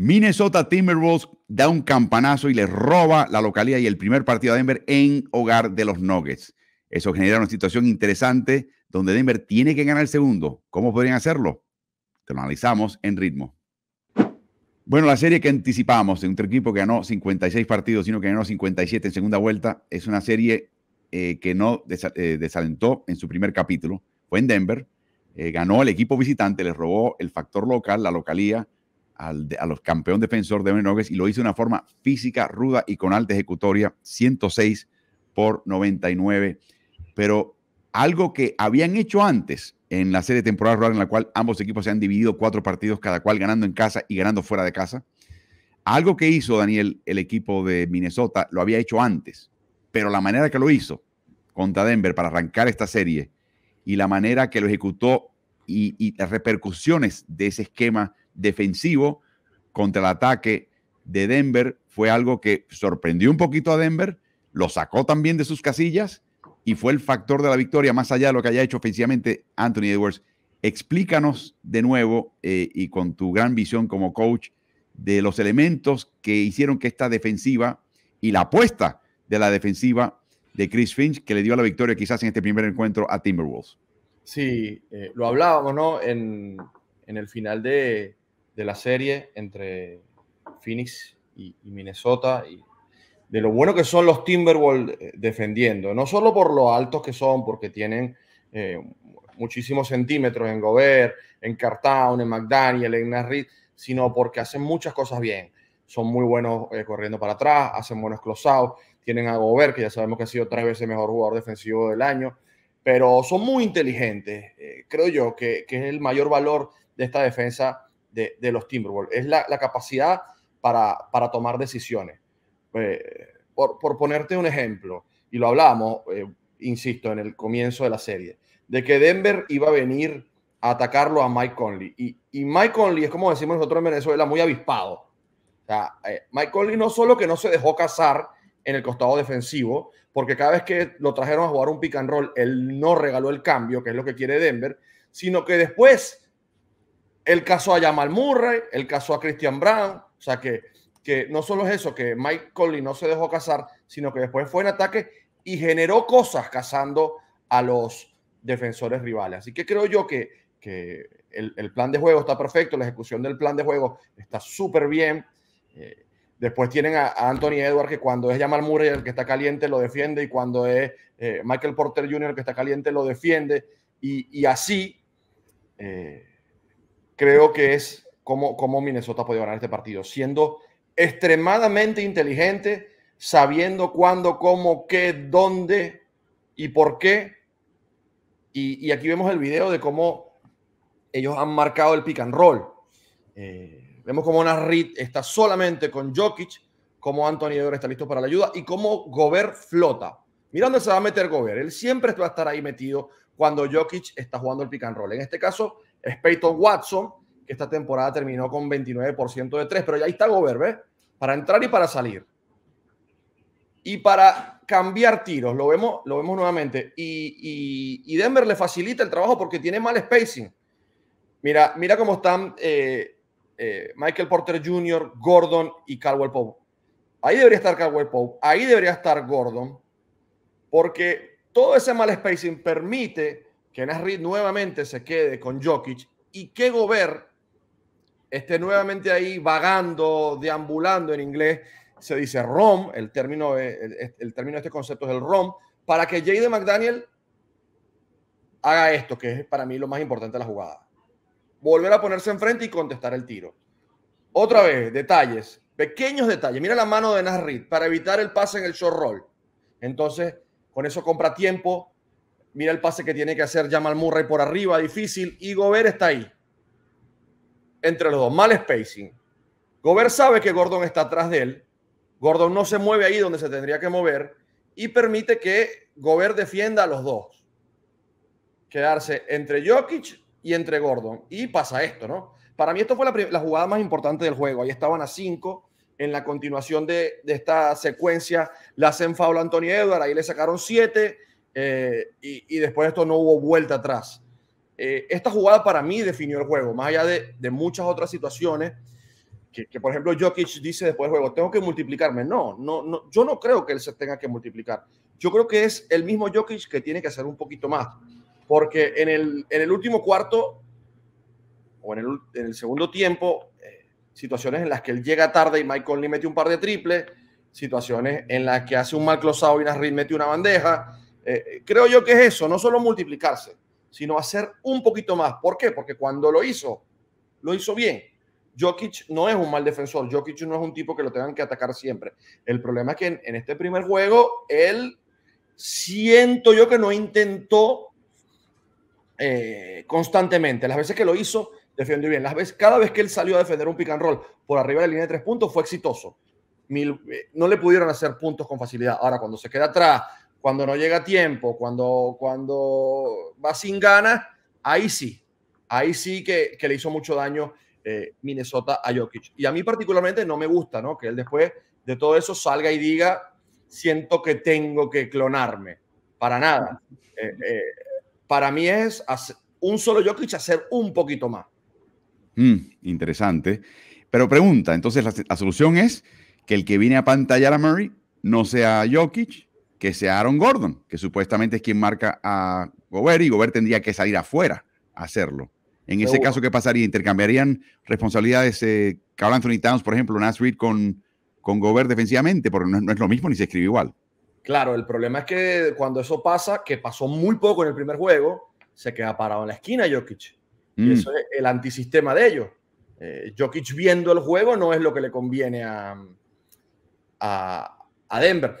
Minnesota Timberwolves da un campanazo y le roba la localidad y el primer partido a Denver en hogar de los Nuggets. Eso genera una situación interesante donde Denver tiene que ganar el segundo. ¿Cómo podrían hacerlo? Te lo analizamos en ritmo. Bueno, la serie que anticipamos de un equipo que ganó 56 partidos, sino que ganó 57 en segunda vuelta, es una serie eh, que no eh, desalentó en su primer capítulo. Fue en Denver, eh, ganó el equipo visitante, les robó el factor local, la localía, al, a los campeón defensor de Nogues y lo hizo de una forma física, ruda y con alta ejecutoria, 106 por 99. Pero algo que habían hecho antes en la serie temporal rural en la cual ambos equipos se han dividido cuatro partidos, cada cual ganando en casa y ganando fuera de casa. Algo que hizo Daniel el equipo de Minnesota lo había hecho antes, pero la manera que lo hizo contra Denver para arrancar esta serie y la manera que lo ejecutó y, y las repercusiones de ese esquema defensivo contra el ataque de Denver fue algo que sorprendió un poquito a Denver, lo sacó también de sus casillas y fue el factor de la victoria, más allá de lo que haya hecho ofensivamente Anthony Edwards. Explícanos de nuevo eh, y con tu gran visión como coach de los elementos que hicieron que esta defensiva y la apuesta de la defensiva de Chris Finch que le dio la victoria quizás en este primer encuentro a Timberwolves. Sí, eh, lo hablábamos, ¿no? en el final de, de la serie entre Phoenix y, Minnesota y de lo bueno que son los Timberwolves eh, defendiendo, no solo por lo altos que son, porque tienen eh, muchísimos centímetros en Gobert, en Cartown, en McDaniel, en Narrit, sino porque hacen muchas cosas bien. Son muy buenos eh, corriendo para atrás, hacen buenos closeouts, tienen a Gobert, que ya sabemos que ha sido tres veces mejor jugador defensivo del año, pero son muy inteligentes. creo yo que, que es el mayor valor de esta defensa de, los Timberwolves, es la, capacidad para, tomar decisiones. Eh, por, ponerte un ejemplo, y lo hablamos, eh, insisto, en el comienzo de la serie, de que Denver iba a venir a atacarlo a Mike Conley. Y, Mike Conley es como decimos nosotros en Venezuela, muy avispado. Eh, Mike Conley no solo que no se dejó cazar en el costado defensivo, porque cada vez que lo trajeron a jugar un pick and roll, él no regaló el cambio, que es lo que quiere Denver, sino que después el caso a Jamal Murray, el caso a Christian Brown. O sea que, que no solo es eso, que Mike Conley no se dejó casar sino que después fue en ataque y generó cosas cazando a los defensores rivales. Así que creo yo que, que el, plan de juego está perfecto, la ejecución del plan de juego está súper bien. Eh, después tienen a, Anthony Edwards que cuando es Jamal Murray el que está caliente lo defiende, y cuando es eh, Michael Porter Jr. el que está caliente lo defiende, y, y así. Eh, creo que es como cómo Minnesota puede ganar este partido, siendo extremadamente inteligente, sabiendo cuándo, cómo, qué, dónde y por qué. Y, aquí vemos el video de cómo ellos han marcado el pick and roll. Eh, vemos cómo Narit está solamente con Jokic, cómo Anthony Edwards está listo para la ayuda y cómo Gobert flota. Mirando se va a meter Gobert. Él siempre va a estar ahí metido cuando Jokic está jugando el pick and roll. En este caso es Peyton Watson, que esta temporada terminó con 29% de 3, pero ya ahí está Gobert, ¿ves? Para entrar y para salir. Y para cambiar tiros, lo vemos, lo vemos nuevamente. Y, Denver le facilita el trabajo porque tiene mal spacing. Mira, mira cómo están eh, eh, Michael Porter Jr., Gordon y Caldwell Pope. Ahí debería estar Caldwell Pope, ahí debería estar Gordon, porque todo ese mal spacing permite que Nasrid nuevamente se quede con Jokic y que Gobert esté nuevamente ahí vagando, deambulando en inglés. Se dice ROM, el término, eh, el, término de este concepto es el ROM, para que J.D. McDaniel haga esto, que es para mí lo más importante de la jugada. Volver a ponerse enfrente y contestar el tiro. Otra vez, detalles, pequeños detalles. Mira la mano de Nasrid para evitar el pase en el short roll. Entonces, con eso compra tiempo. Mira el pase que tiene que hacer Jamal Murray por arriba, difícil. Y Gobert está ahí. Entre los dos. Mal spacing. Gobert sabe que Gordon está atrás de él. Gordon no se mueve ahí donde se tendría que mover y permite que Gobert defienda a los dos. Quedarse entre Jokic y entre Gordon. Y pasa esto, ¿no? Para mí esto fue la, la jugada más importante del juego. Ahí estaban a cinco en la continuación de, esta secuencia la hacen a Antonio Edward, ahí le sacaron siete eh, y, después de esto no hubo vuelta atrás. Eh, esta jugada para mí definió el juego, más allá de, muchas otras situaciones, que, por ejemplo Jokic dice después del juego, tengo que multiplicarme. No, no, no, yo no creo que él se tenga que multiplicar. Yo creo que es el mismo Jokic que tiene que hacer un poquito más, porque en el, en el último cuarto o en el, en el segundo tiempo situaciones en las que él llega tarde y Michael Conley mete un par de triples, situaciones en las que hace un mal closado y Nasrid mete una bandeja. Eh, eh, creo yo que es eso, no solo multiplicarse, sino hacer un poquito más. ¿Por qué? Porque cuando lo hizo, lo hizo bien. Jokic no es un mal defensor, Jokic no es un tipo que lo tengan que atacar siempre. El problema es que en, este primer juego, él siento yo que no intentó eh, constantemente. Las veces que lo hizo, defendió bien. cada vez que él salió a defender un pick and roll por arriba de la línea de tres puntos fue exitoso. Eh, no le pudieron hacer puntos con facilidad. Ahora, cuando se queda atrás, cuando no llega a tiempo, cuando, cuando va sin ganas, ahí sí, ahí sí que, le hizo mucho daño eh, Minnesota a Jokic. Y a mí particularmente no me gusta, ¿no? Que él después de todo eso salga y diga, siento que tengo que clonarme. Para nada. Eh, para mí es un solo Jokic hacer un poquito más. Mm, interesante. Pero pregunta, entonces la, solución es que el que viene a pantallar a Murray no sea Jokic, que sea Aaron Gordon, que supuestamente es quien marca a Gobert y Gobert tendría que salir afuera a hacerlo. En ese caso, ¿qué pasaría? ¿Intercambiarían responsabilidades eh, Carl Anthony Towns, por ejemplo, Nas Reed con, con Gobert defensivamente? Porque no es lo mismo ni se escribe igual. Claro, el problema es que cuando eso pasa, que pasó muy poco en el primer juego, se queda parado en la esquina Jokic. Mm. eso es el antisistema de ellos. Eh, Jokic viendo el juego no es lo que le conviene a, a, Denver.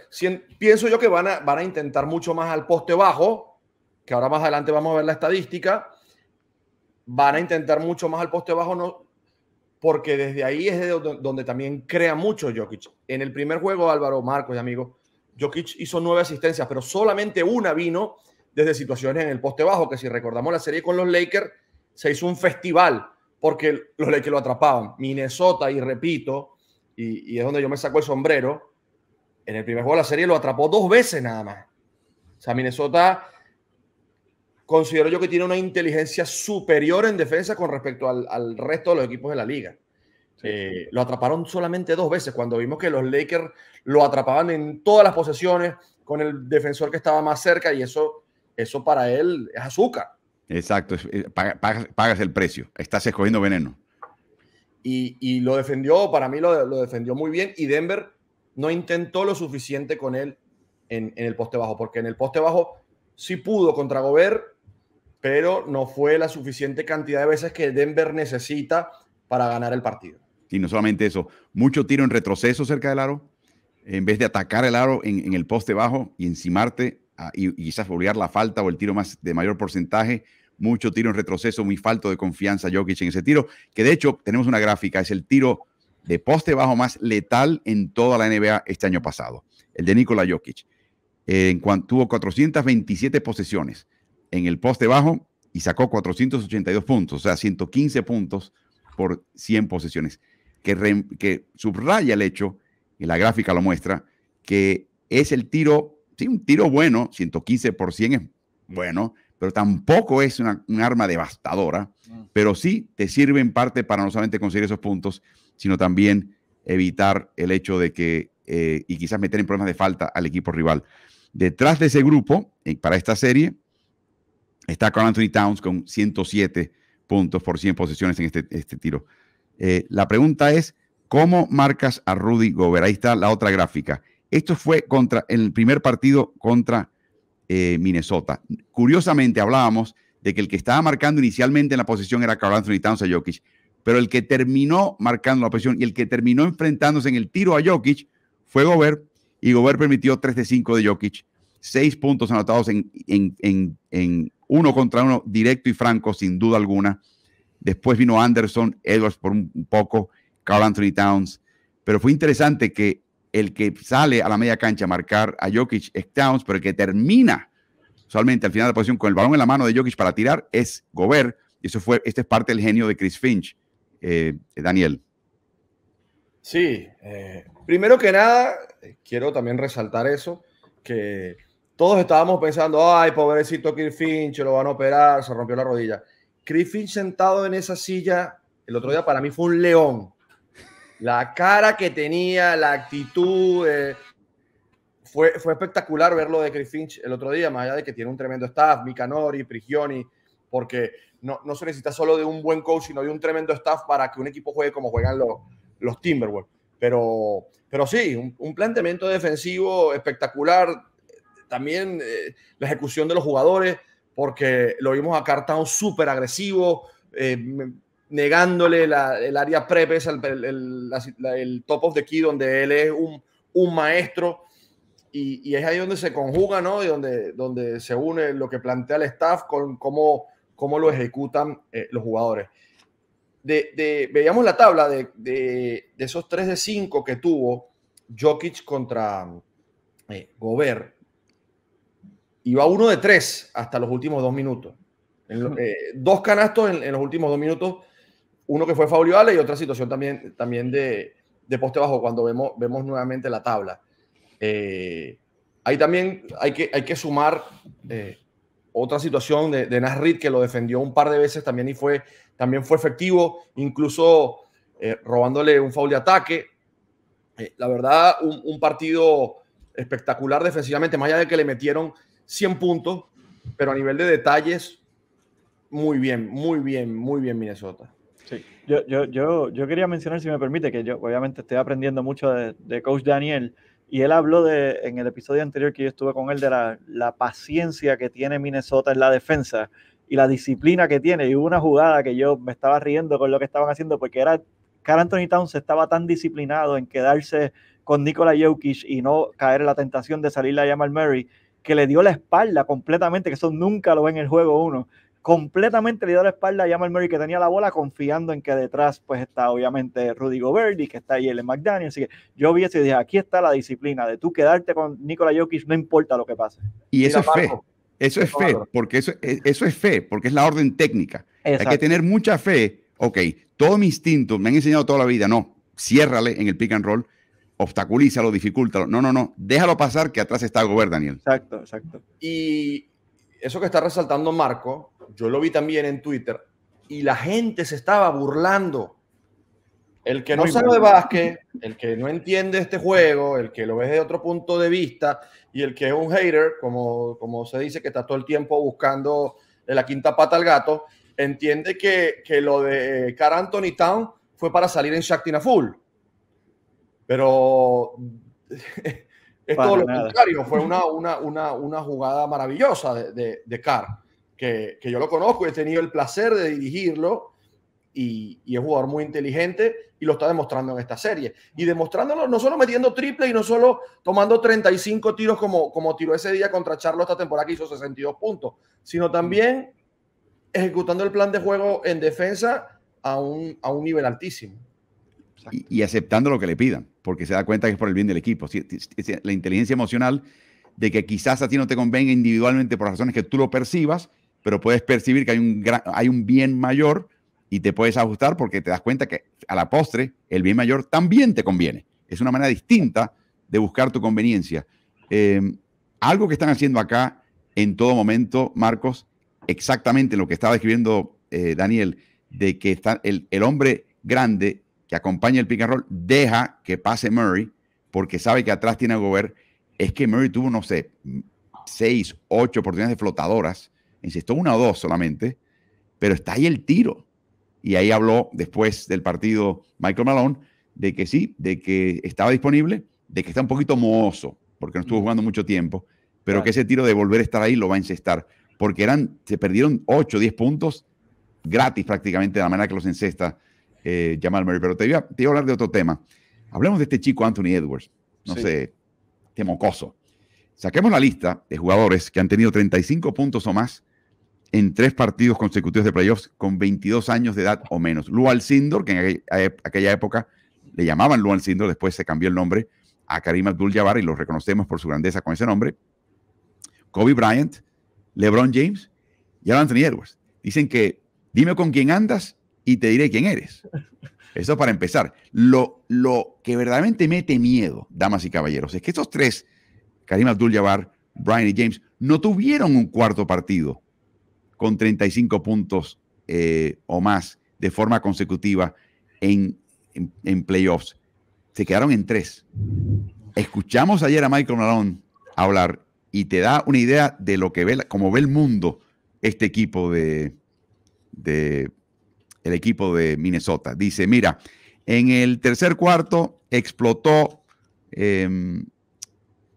pienso yo que van a, van a intentar mucho más al poste bajo, que ahora más adelante vamos a ver la estadística. Van a intentar mucho más al poste bajo, no, porque desde ahí es donde también crea mucho Jokic. En el primer juego, Álvaro, Marcos y amigos, Jokic hizo nueve asistencias, pero solamente una vino desde situaciones en el poste bajo, que si recordamos la serie con los Lakers se hizo un festival porque los Lakers lo atrapaban. Minnesota, y repito, y, es donde yo me saco el sombrero, en el primer juego de la serie lo atrapó dos veces nada más. O sea, Minnesota considero yo que tiene una inteligencia superior en defensa con respecto al, resto de los equipos de la liga. Eh, lo atraparon solamente dos veces cuando vimos que los Lakers lo atrapaban en todas las posesiones con el defensor que estaba más cerca y eso, eso para él es azúcar. Exacto, eh, pagas, el precio, estás escogiendo veneno. Y, lo defendió, para mí lo, defendió muy bien y Denver no intentó lo suficiente con él en, el poste bajo, porque en el poste bajo sí pudo contra Gobert, pero no fue la suficiente cantidad de veces que Denver necesita para ganar el partido. Y no solamente eso, mucho tiro en retroceso cerca del aro, en vez de atacar el aro en, en el poste bajo y encimarte y, quizás obligar la falta o el tiro más de mayor porcentaje. Mucho tiro en retroceso, muy falto de confianza Jokic en ese tiro, que de hecho tenemos una gráfica, es el tiro de poste bajo más letal en toda la NBA este año pasado, el de Nikola Jokic. En cuanto tuvo 427 posesiones en el poste bajo y sacó 482 puntos, o sea, 115 puntos por 100 posesiones, que, que subraya el hecho, y la gráfica lo muestra, que es el tiro sí, un tiro bueno, 115 por 100 es bueno, pero tampoco es una, un arma devastadora, mm. pero sí te sirve en parte para no solamente conseguir esos puntos, sino también evitar el hecho de que, eh, y quizás meter en problemas de falta al equipo rival. Detrás de ese grupo, eh, para esta serie, está con Anthony Towns con 107 puntos por 100 posesiones en este, este tiro. Eh, la pregunta es, ¿cómo marcas a Rudy Gobert? Ahí está la otra gráfica. Esto fue contra el primer partido contra eh, Minnesota. Curiosamente hablábamos de que el que estaba marcando inicialmente en la posición era Carl Anthony Towns a Jokic, pero el que terminó marcando la posición y el que terminó enfrentándose en el tiro a Jokic fue Gobert, y Gobert permitió 3 de 5 de Jokic, seis puntos anotados en, en uno contra uno, directo y franco, sin duda alguna. Después vino Anderson, Edwards por un poco, Carl Anthony Towns, pero fue interesante que el que sale a la media cancha a marcar a Jokic es pero el que termina usualmente al final de la posición con el balón en la mano de Jokic para tirar es Gobert. Y eso fue, este es parte del genio de Chris Finch, eh, Daniel. Sí, eh, primero que nada, quiero también resaltar eso, que todos estábamos pensando, ay, pobrecito Chris Finch, lo van a operar, se rompió la rodilla. Chris Finch sentado en esa silla el otro día para mí fue un león, la cara que tenía, la actitud. Eh, fue, fue espectacular verlo de Chris Finch el otro día, más allá de que tiene un tremendo staff, Micanori, Prigioni, porque no, se necesita solo de un buen coach, sino de un tremendo staff para que un equipo juegue como juegan los, los Timberwolves. Pero, pero sí, un, planteamiento defensivo espectacular. También eh, la ejecución de los jugadores, porque lo vimos a Cartown súper agresivo. Eh, negándole el área prep, al el, top of the key, donde él es un, maestro. Y, es ahí donde se conjuga, ¿no? Y donde, donde se une lo que plantea el staff con cómo, cómo lo ejecutan eh, los jugadores. De, veíamos la tabla de, esos 3 de 5 que tuvo Jokic contra eh, Gobert. Iba uno de 3 hasta los últimos dos minutos. Eh, dos canastos en, los últimos dos minutos uno que fue favorable Ale y otra situación también, también de, de, poste bajo cuando vemos, vemos nuevamente la tabla. Eh, ahí también hay que, hay que sumar eh, otra situación de, de Nasrid que lo defendió un par de veces también y fue, también fue efectivo, incluso eh, robándole un foul de ataque. la verdad, un, un partido espectacular defensivamente, más allá de que le metieron 100 puntos, pero a nivel de detalles, muy bien, muy bien, muy bien Minnesota. Yo, yo, yo, quería mencionar, si me permite, que yo obviamente estoy aprendiendo mucho de, Coach Daniel y él habló de, en el episodio anterior que yo estuve con él de la, paciencia que tiene Minnesota en la defensa y la disciplina que tiene. Y hubo una jugada que yo me estaba riendo con lo que estaban haciendo porque era Carl Anthony Towns estaba tan disciplinado en quedarse con Nikola Jokic y no caer en la tentación de salir a llamar Murray que le dio la espalda completamente, que eso nunca lo ve en el juego uno completamente le dio la espalda a Jamal Murray que tenía la bola, confiando en que detrás pues está obviamente Rudy Gobert que está en McDaniel. Así que yo vi eso y dije, aquí está la disciplina de tú quedarte con Nikola Jokic, no importa lo que pase. Y eso es fe, eso es fe, porque eso, e, eso es fe, porque es la orden técnica. Hay que tener mucha fe, ok, todo mi instinto, me han enseñado toda la vida, no, ciérrale en el pick and roll, obstaculízalo, dificultalo no, no, no, déjalo pasar que atrás está Gobert, Daniel. Exacto, exacto. Y eso que está resaltando Marco, yo lo vi también en Twitter, y la gente se estaba burlando. El que no sabe de básquet, el que no entiende este juego, el que lo ve desde otro punto de vista y el que es un hater, como, como se dice, que está todo el tiempo buscando la quinta pata al gato, entiende que, lo de Car Anthony Town fue para salir en Shaktina Full. Pero es todo lo contrario, fue una, una, jugada maravillosa de, de Car que, yo lo conozco, he tenido el placer de dirigirlo y, es un jugador muy inteligente y lo está demostrando en esta serie. Y demostrándolo no solo metiendo triple y no solo tomando 35 tiros como, como tiró ese día contra Charlo esta temporada que hizo 62 puntos, sino también ejecutando el plan de juego en defensa a un, a un nivel altísimo. Y, y, aceptando lo que le pidan, porque se da cuenta que es por el bien del equipo. La inteligencia emocional de que quizás a ti no te convenga individualmente por razones que tú lo percibas, pero puedes percibir que hay un, hay un bien mayor y te puedes ajustar porque te das cuenta que a la postre el bien mayor también te conviene. Es una manera distinta de buscar tu conveniencia. Em, algo que están haciendo acá en todo momento, Marcos, exactamente lo que estaba escribiendo eh, Daniel, de que el, hombre grande que acompaña el pick deja que pase Murray porque sabe que atrás tiene a ver Es que Murray tuvo, no sé, seis, ocho oportunidades de flotadoras encestó una o dos solamente, pero está ahí el tiro. Y ahí habló después del partido Michael Malone de que sí, de que estaba disponible, de que está un poquito mohoso, porque no estuvo jugando mucho tiempo, pero que ese tiro de volver a estar ahí lo va a encestar, porque eran, se perdieron 8 o 10 puntos gratis prácticamente de la manera que los encesta eh, Jamal Murray. Pero te voy, a, hablar de otro tema. Hablemos de este chico Anthony Edwards, no sé, este mocoso. Saquemos la lista de jugadores que han tenido 35 puntos o más en tres partidos consecutivos de playoffs con 22 años de edad o menos. Lual Sindor, que en e, aquella, época le llamaban Lual Sindor, después se cambió el nombre a Karim Abdul-Jabbar y lo reconocemos por su grandeza con ese nombre. Kobe Bryant, LeBron James y Anthony Edwards. Dicen que dime con quién andas y te diré quién eres. Eso para empezar. Lo, lo que verdaderamente mete miedo, damas y caballeros, es que estos tres, Karim Abdul-Jabbar, Bryant y James, no tuvieron un cuarto partido con 35 puntos eh, o más de forma consecutiva en, playoffs. Se quedaron en tres. Escuchamos ayer a Michael Malone hablar y te da una idea de lo que ve, como ve el mundo este equipo de, de el equipo de Minnesota. Dice, mira, en el tercer cuarto explotó em,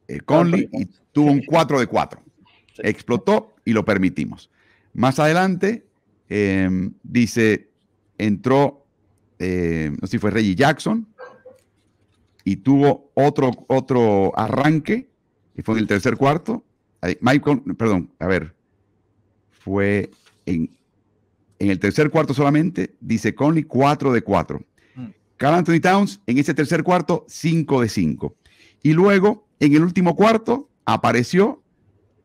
eh, Conley y tuvo un 4 de 4. Explotó y lo permitimos. Más adelante em, dice, entró, em, no sé si fue Reggie Jackson, y tuvo otro, otro arranque, y fue en el tercer cuarto. Michael, perdón, a ver, fue en, el tercer cuarto solamente, dice Conley, 4 de 4. Mm. Carl Anthony Towns, en ese tercer cuarto, 5 de 5. Y luego, en el último cuarto, apareció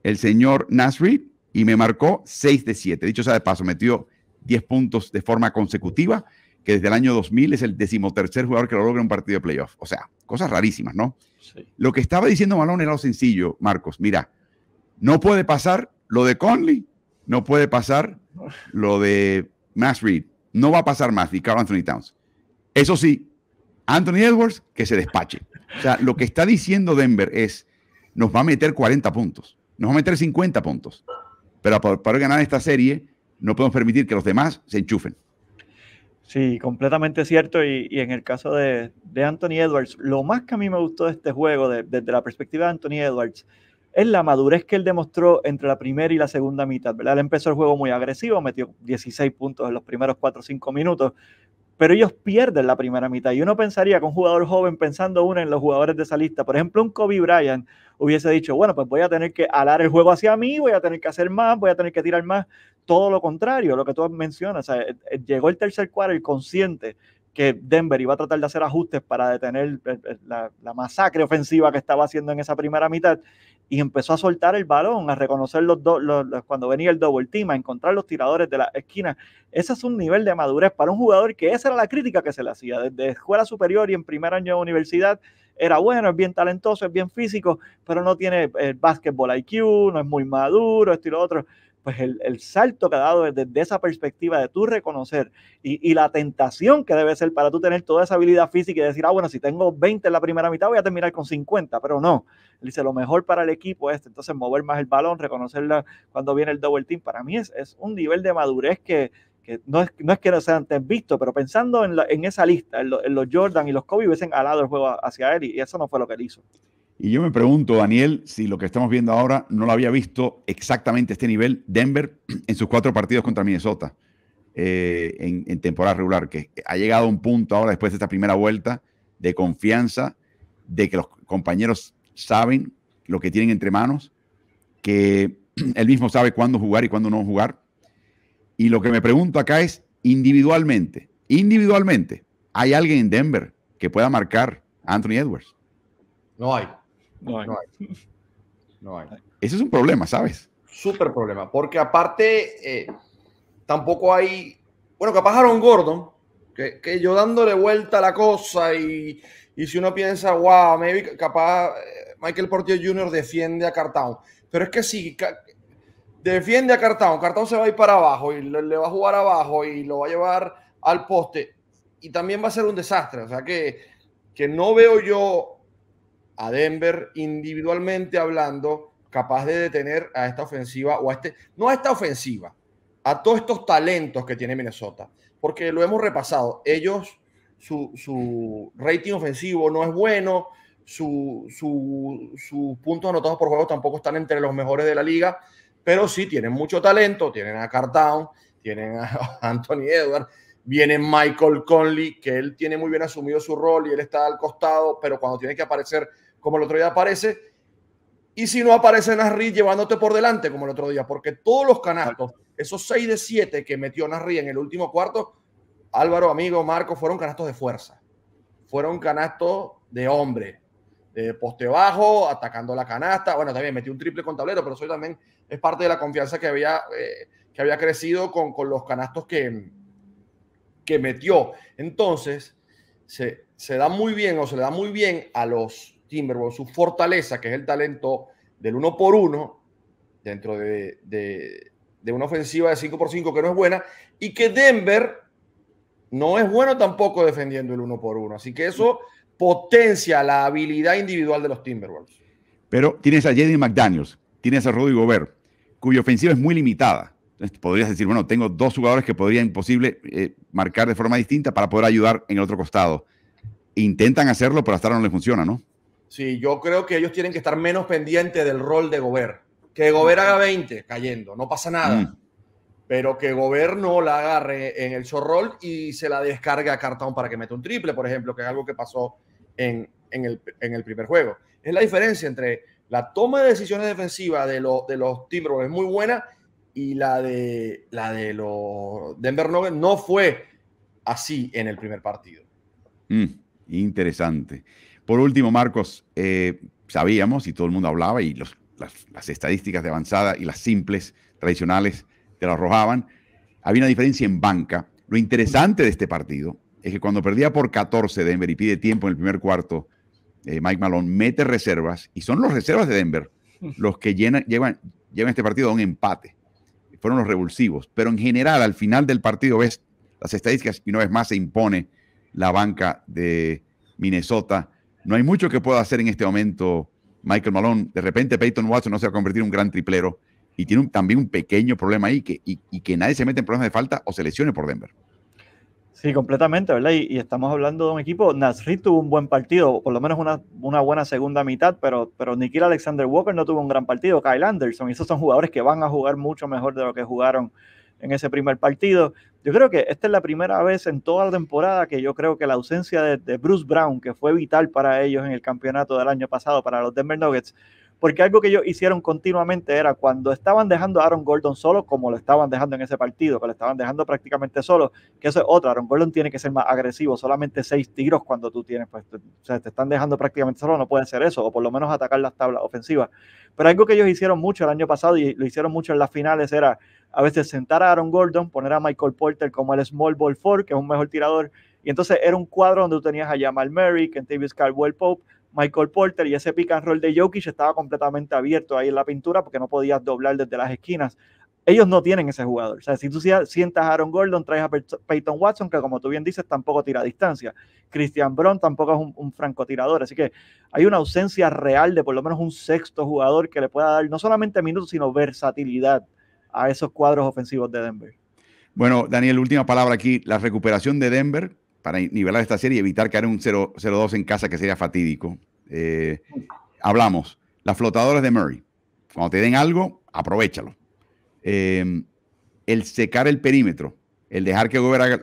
el señor Nasri y me marcó 6 de 7. Dicho sea de paso, metió 10 puntos de forma consecutiva, que desde el año 2000 es el decimotercer jugador que lo logra en un partido de playoff. O sea, cosas rarísimas, ¿no? Lo que estaba diciendo Malone era lo sencillo, Marcos. Mira, no puede pasar lo de Conley, no puede pasar lo de Mass Reed, no va a pasar más y Carl Anthony Towns. Eso sí, Anthony Edwards que se despache. O sea, lo que está diciendo Denver es, nos va a meter 40 puntos, nos va a meter 50 puntos. Pero para ganar esta serie, no podemos permitir que los demás se enchufen. Sí, completamente cierto. Y, en el caso de, Anthony Edwards, lo más que a mí me gustó de este juego, desde la perspectiva de Anthony Edwards, es la madurez que él demostró entre la primera y la segunda mitad. ¿verdad? Él empezó el juego muy agresivo, metió 16 puntos en los primeros 4 o 5 minutos, pero ellos pierden la primera mitad. Y uno pensaría que un jugador joven, pensando uno en los jugadores de esa lista, por ejemplo, un Kobe Bryant, hubiese dicho, bueno, pues voy a tener que alar el juego hacia mí, voy a tener que hacer más, voy a tener que tirar más. Todo lo contrario, lo que tú mencionas, o sea, eh, eh, llegó el tercer cuarto el consciente que Denver iba a tratar de hacer ajustes para detener eh, la, masacre ofensiva que estaba haciendo en esa primera mitad y empezó a soltar el balón, a reconocer los, dos cuando venía el double team, a encontrar los tiradores de la esquina. Ese es un nivel de madurez para un jugador que esa era la crítica que se le hacía desde escuela superior y en primer año de universidad era bueno, es bien talentoso, es bien físico, pero no tiene el básquetbol IQ, no es muy maduro, esto y lo otro. Pues el, salto que ha dado desde esa perspectiva de tú reconocer y, la tentación que debe ser para tú tener toda esa habilidad física y decir, ah, bueno, si tengo 20 en la primera mitad voy a terminar con 50, pero no. Él dice, lo mejor para el equipo es entonces mover más el balón, reconocerla cuando viene el double team. Para mí es, es un nivel de madurez que, no es, que no sean tan visto, pero pensando en, esa lista, en, los Jordan y los Kobe hubiesen alado el juego hacia él y, eso no fue lo que él hizo. Y yo me pregunto, Daniel, si lo que estamos viendo ahora no lo había visto exactamente este nivel Denver en sus cuatro partidos contra Minnesota eh, en, en, temporada regular, que ha llegado a un punto ahora después de esta primera vuelta de confianza, de que los compañeros saben lo que tienen entre manos, que él mismo sabe cuándo jugar y cuándo no jugar, y lo que me pregunto acá es, individualmente, individualmente, ¿hay alguien en Denver que pueda marcar a Anthony Edwards? No hay. No hay. No hay. Ese es un problema, ¿sabes? Súper problema, porque aparte eh, tampoco hay, bueno, capaz Aaron Gordon, que, yo dándole vuelta a la cosa y, si uno piensa, wow, maybe capaz eh, Michael Portillo Jr. defiende a Cartown, pero es que sí, defiende a Cartón, Cartón se va a ir para abajo y le, va a jugar abajo y lo va a llevar al poste y también va a ser un desastre. O sea que, que no veo yo a Denver individualmente hablando capaz de detener a esta ofensiva o a este, no a esta ofensiva, a todos estos talentos que tiene Minnesota, porque lo hemos repasado, ellos, su, rating ofensivo no es bueno, sus su, puntos anotados por juego tampoco están entre los mejores de la liga, pero sí tienen mucho talento, tienen a Cartown, tienen a Anthony Edwards, viene Michael Conley, que él tiene muy bien asumido su rol y él está al costado, pero cuando tiene que aparecer como el otro día aparece, y si no aparece Nasri llevándote por delante como el otro día, porque todos los canastos, esos 6 de 7 que metió Nasri en el último cuarto, Álvaro, amigo, Marco, fueron canastos de fuerza, fueron canastos de hombre, poste bajo, atacando la canasta. Bueno, también metió un triple con tablero, pero eso también es parte de la confianza que había, eh, que había crecido con, los canastos que, que metió. Entonces, se, se, da muy bien o se le da muy bien a los Timberwolves su fortaleza, que es el talento del uno por uno dentro de, una ofensiva de 5 por 5 que no es buena y que Denver no es bueno tampoco defendiendo el uno por uno. Así que eso potencia la habilidad individual de los Timberwolves. Pero tienes a Jaden McDaniels, tienes a Rudy Gobert, cuya ofensiva es muy limitada. podrías decir, bueno, tengo dos jugadores que podría imposible eh, marcar de forma distinta para poder ayudar en el otro costado. Intentan hacerlo, pero hasta ahora no les funciona, ¿no? Sí, yo creo que ellos tienen que estar menos pendientes del rol de Gobert. Que Gobert haga 20 cayendo, no pasa nada. Mm pero que Gobierno la agarre en el chorrol y se la descargue a Cartón para que meta un triple, por ejemplo, que es algo que pasó en, en, el, en el, primer juego. Es la diferencia entre la toma de decisiones defensivas de, lo, de los Timberwolves muy buena y la de, la de los Denver Nuggets no fue así en el primer partido. Mm, interesante. Por último, Marcos, eh, sabíamos y todo el mundo hablaba y las, las estadísticas de avanzada y las simples, tradicionales, te la arrojaban. Había una diferencia en banca. Lo interesante de este partido es que cuando perdía por 14 Denver y pide tiempo en el primer cuarto, eh, Mike Malone mete reservas y son los reservas de Denver los que llenan, llevan, llevan este partido a un empate. Fueron los revulsivos. Pero en general, al final del partido, ves las estadísticas y una vez más se impone la banca de Minnesota. No hay mucho que pueda hacer en este momento Michael Malone. De repente Peyton Watson no se va a convertir en un gran triplero y tiene también un pequeño problema ahí que, y, que nadie se mete en problemas de falta o se lesione por Denver. Sí, completamente, ¿verdad? Y, estamos hablando de un equipo, Nasri tuvo un buen partido, por lo menos una, una buena segunda mitad, pero, pero Nikhil Alexander Walker no tuvo un gran partido, Kyle Anderson, esos son jugadores que van a jugar mucho mejor de lo que jugaron en ese primer partido. Yo creo que esta es la primera vez en toda la temporada que yo creo que la ausencia de Bruce Brown, que fue vital para ellos en el campeonato del año pasado, para los Denver Nuggets, porque algo que ellos hicieron continuamente era cuando estaban dejando a Aaron Gordon solo, como lo estaban dejando en ese partido, que lo estaban dejando prácticamente solo, que eso es otro, Aaron Gordon tiene que ser más agresivo, solamente seis tiros cuando tú tienes, pues, o sea, te están dejando prácticamente solo, no puede ser eso, o por lo menos atacar las tablas ofensivas. Pero algo que ellos hicieron mucho el año pasado y lo hicieron mucho en las finales era a veces sentar a Aaron Gordon, poner a Michael Porter como el small ball four, que es un mejor tirador, y entonces era un cuadro donde tú tenías a Jamal Murray, tavis Caldwell Pope, Michael Porter y ese pick and roll de Jokic estaba completamente abierto ahí en la pintura porque no podías doblar desde las esquinas. Ellos no tienen ese jugador. O sea, si tú sientas a Aaron Gordon, traes a Peyton Watson, que como tú bien dices, tampoco tira a distancia. Christian Brown tampoco es un, un, francotirador. Así que hay una ausencia real de por lo menos un sexto jugador que le pueda dar no solamente minutos, sino versatilidad a esos cuadros ofensivos de Denver. Bueno, Daniel, última palabra aquí. La recuperación de Denver para nivelar esta serie y evitar que caer un 0-2 en casa, que sería fatídico. Eh, hablamos, las flotadoras de Murray. Cuando te den algo, aprovechalo. Em, el secar el perímetro, el dejar que Gobert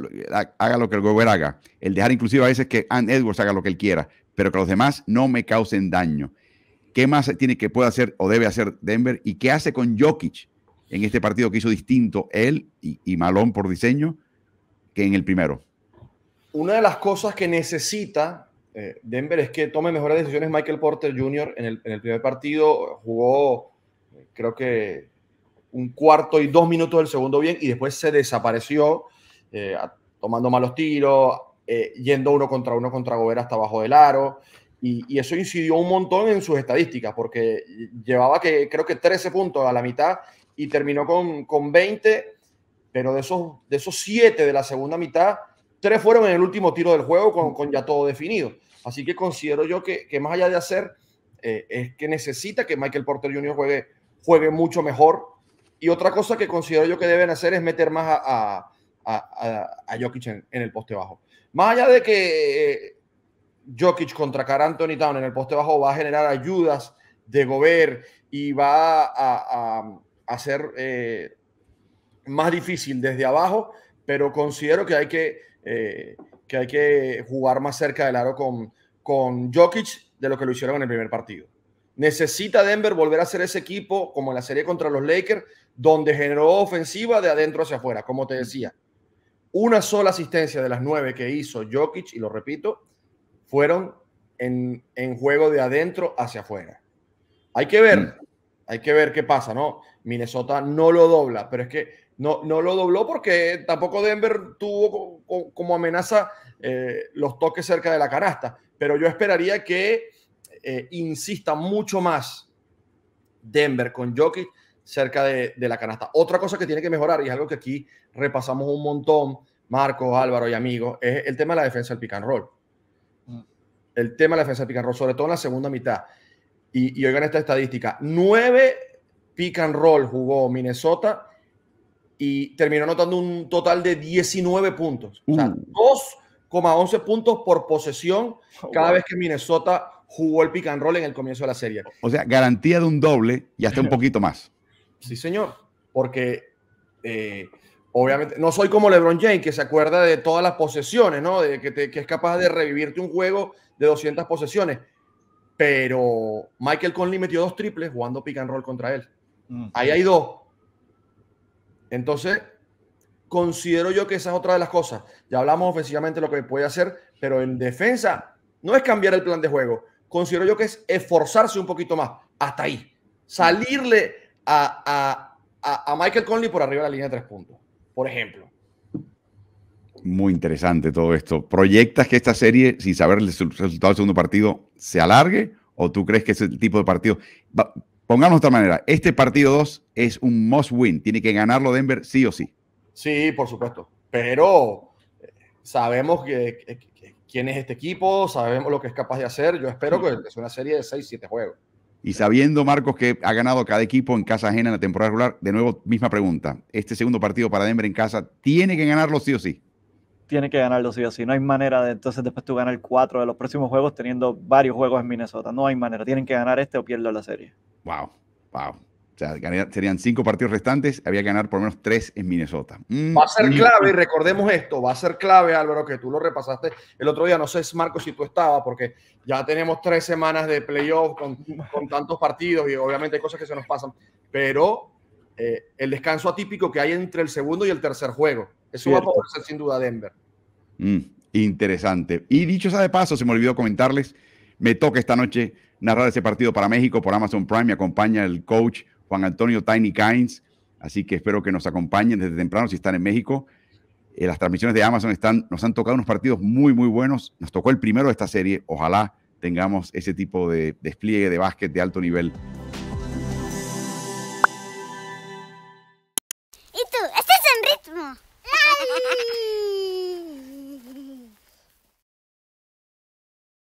haga, lo que el Gobert haga, el dejar inclusive a veces que Ann Edwards haga lo que él quiera, pero que los demás no me causen daño. ¿Qué más tiene que puede hacer o debe hacer Denver? ¿Y qué hace con Jokic en este partido que hizo distinto él y, y Malón por diseño que en el primero? una de las cosas que necesita eh, Denver es que tome mejores decisiones Michael Porter Jr. En el, primer partido jugó, eh, creo que un cuarto y dos minutos del segundo bien y después se desapareció eh, tomando malos tiros, yendo uno contra uno contra Gobert hasta abajo del aro. Y, eso incidió un montón en sus estadísticas, porque llevaba que creo que 13 puntos a la mitad y terminó con, 20, pero de esos, de esos 7 de la segunda mitad, Tres fueron en el último tiro del juego con, ya todo definido. Así que considero yo que, más allá de hacer, eh, es que necesita que Michael Porter Jr. juegue, juegue mucho mejor. Y otra cosa que considero yo que deben hacer es meter más a, a, Jokic en, el poste bajo. Más allá de que eh, Jokic contra Car Anthony Town en el poste bajo va a generar ayudas de Gobert y va a, hacer eh, más difícil desde abajo, pero considero que hay que eh, que hay que jugar más cerca del aro con, con Jokic de lo que lo hicieron en el primer partido. Necesita Denver volver a ser ese equipo como en la serie contra los Lakers, donde generó ofensiva de adentro hacia afuera, como te decía. Una sola asistencia de las nueve que hizo Jokic, y lo repito, fueron en, en juego de adentro hacia afuera. Hay que ver, mm. hay que ver qué pasa, ¿no? Minnesota no lo dobla, pero es que no, lo dobló porque tampoco Denver tuvo como, amenaza eh, los toques cerca de la canasta. Pero yo esperaría que eh, insista mucho más Denver con Jokic cerca de, la canasta. Otra cosa que tiene que mejorar, y es algo que aquí repasamos un montón, Marcos, Álvaro y amigos, es el tema de la defensa del pick and roll. Mm. El tema de la defensa del pick and roll, sobre todo en la segunda mitad. Y, y oigan esta estadística, nueve pick and roll jugó Minnesota y terminó anotando un total de 19 puntos. O sea, 2,11 uh. puntos por posesión oh, cada vez que Minnesota jugó el pick and roll en el comienzo de la serie. O sea, garantía de un doble y hasta un poquito más. Sí, señor, porque eh, obviamente no soy como LeBron James, que se acuerda de todas las posesiones, ¿no? De que, es capaz de revivirte un juego de 200 posesiones. Pero Michael Conley metió dos triples jugando pick and roll contra él. Mm. Ahí hay dos entonces, considero yo que esa es otra de las cosas. Ya hablamos ofensivamente de lo que puede hacer, pero en defensa no es cambiar el plan de juego. Considero yo que es esforzarse un poquito más. Hasta ahí. Salirle a, Michael Conley por arriba de la línea de tres puntos, por ejemplo. Muy interesante todo esto. ¿Proyectas que esta serie, sin saber el resultado del segundo partido, se alargue? ¿O tú crees que ese tipo de partido pongamos de otra manera, este partido 2 es un must win, tiene que ganarlo Denver sí o sí. Sí, por supuesto, pero eh, sabemos que, quién es este equipo, sabemos lo que es capaz de hacer, yo espero que es una serie de 6, 7 juegos. Y sabiendo, Marcos, que ha ganado cada equipo en casa ajena en la temporada regular, de nuevo, misma pregunta. Este segundo partido para Denver en casa, ¿tiene que ganarlo sí o sí? Tiene que ganarlo sí o sí. No hay manera de entonces después tú ganar cuatro de los próximos juegos teniendo varios juegos en Minnesota. No hay manera. Tienen que ganar este o pierdo la serie. Wow, wow. O sea, serían cinco partidos restantes, había que ganar por lo menos tres en Minnesota. Mm, va a ser clave, y recordemos esto, va a ser clave, Álvaro, que tú lo repasaste el otro día. No sé, Marco, si tú estabas, porque ya tenemos tres semanas de playoff con, tantos partidos y obviamente hay cosas que se nos pasan. Pero eh, el descanso atípico que hay entre el segundo y el tercer juego. Eso va a poder ser sin duda Denver. Mm, interesante. Y dicho sea de paso, se me olvidó comentarles, me toca esta noche narrar ese partido para México por Amazon Prime. Me acompaña el coach Juan Antonio Tiny Kynes. Así que espero que nos acompañen desde temprano si están en México. Eh, las transmisiones de Amazon están, nos han tocado unos partidos muy, muy buenos. Nos tocó el primero de esta serie. Ojalá tengamos ese tipo de despliegue de básquet de alto nivel